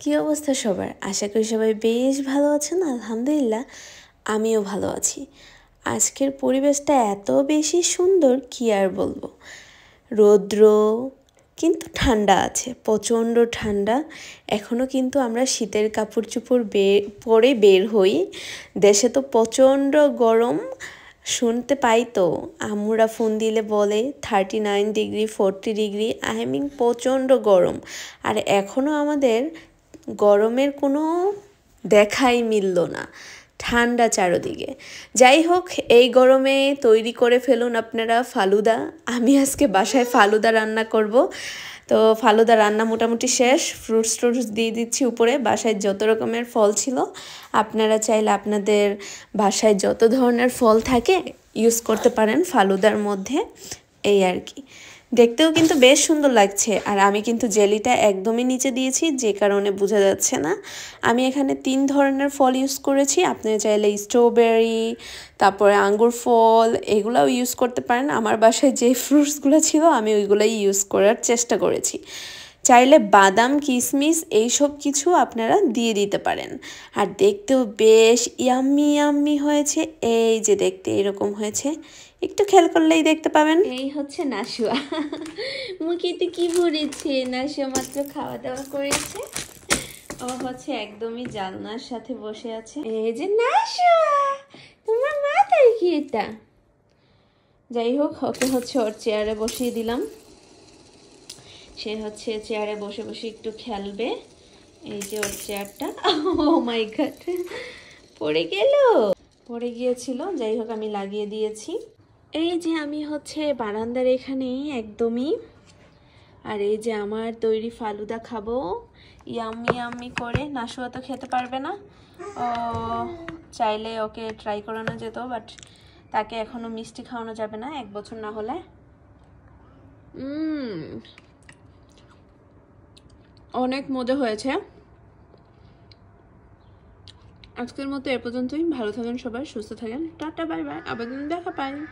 কী অবস্থা সবার আশা করি সবাই বেশ ভালো আছেন আলহামদুলিল্লাহ আমিও ভালো আছি আজকের পরিবেশটা এত বেশি সুন্দর কি আর বলবো রৌদ্র কিন্তু ঠান্ডা আছে প্রচণ্ড ঠান্ডা এখনও কিন্তু আমরা শীতের কাপড় চুপড় বের পরে বের হই দেশে তো প্রচণ্ড গরম শুনতে পাই তো আম্মুরা ফোন দিলে বলে thirty nine degree forty degree I mean প্রচণ্ড গরম আর এখনও আমাদের গরমের কোনো দেখাই মিলল না ঠান্ডা চারোদিকে যাই হোক এই গরমে তৈরি করে ফেলুন আপনারা ফালুদা আমি আজকে বাসায় ফালুদা রান্না করব তো ফালুদা রান্না মোটামুটি শেষ ফ্রুটস ট্রুটস দিয়ে দিচ্ছি উপরে বাসায় যত রকমের ফল ছিল আপনারা চাইলে আপনাদের বাসায় যত ধরনের ফল থাকে ইউজ করতে পারেন ফালুদার মধ্যে এই আর কি দেখতেও কিন্তু বেশ সুন্দর লাগছে আর আমি কিন্তু জেলিটা একদমই নিচে দিয়েছি যে কারণে বোঝা যাচ্ছে না আমি এখানে তিন ধরনের ফল ইউজ করেছি আপনি চাইলে স্ট্রবেরি তারপরে আঙ্গুর ফল এগুলাও ইউজ করতে পারেন আমার বাসায় যে ফ্রুটসগুলো ছিল আমি ওইগুলোই ইউজ করার চেষ্টা করেছি চাইলে বাদাম কিশমিশ এইসব কিছু আপনারা দিয়ে দিতে পারেন আর দেখতেও বেশ ইয়াম্মি ইয়াম্মি হয়েছে এই যে দেখতে এরকম হয়েছে একটু খেয়াল করলেই দেখতে পাবেন এই হচ্ছে নাসুয়া মুখেতে কি ভরেছে নাসুয়া মাত্র খাওয়া দাওয়া করেছে ও হচ্ছে একদমই জানলার সাথে বসে আছে এই যে নাসুয়া তোমার তাই কি এটা যাই হোক ওকে হচ্ছে ওর চেয়ারে বসিয়ে দিলাম সে হচ্ছে চেয়ারে বসে বসে একটু খেলবে এই যে ওর চেয়ারটা ও মাই ঘাট পড়ে গেল পড়ে গিয়েছিল যাই হোক আমি লাগিয়ে দিয়েছি এই যে আমি হচ্ছে বারান্দার এখানে একদমই আর এই যে আমার তৈরি ফালুদা খাবো ইয়ামি ইয়াম্মি করে নাসুয়া তো খেতে পারবে না ও চাইলে ওকে ট্রাই করানো যেত বাট তাকে এখনও মিষ্টি খাওয়ানো যাবে না এক বছর না হলে অনেক মজা হয়েছে আজকের মতো এ পর্যন্তই ভালো থাকেন সবাই সুস্থ থাকেন টাটা বাই বাই আবার দেখা পাই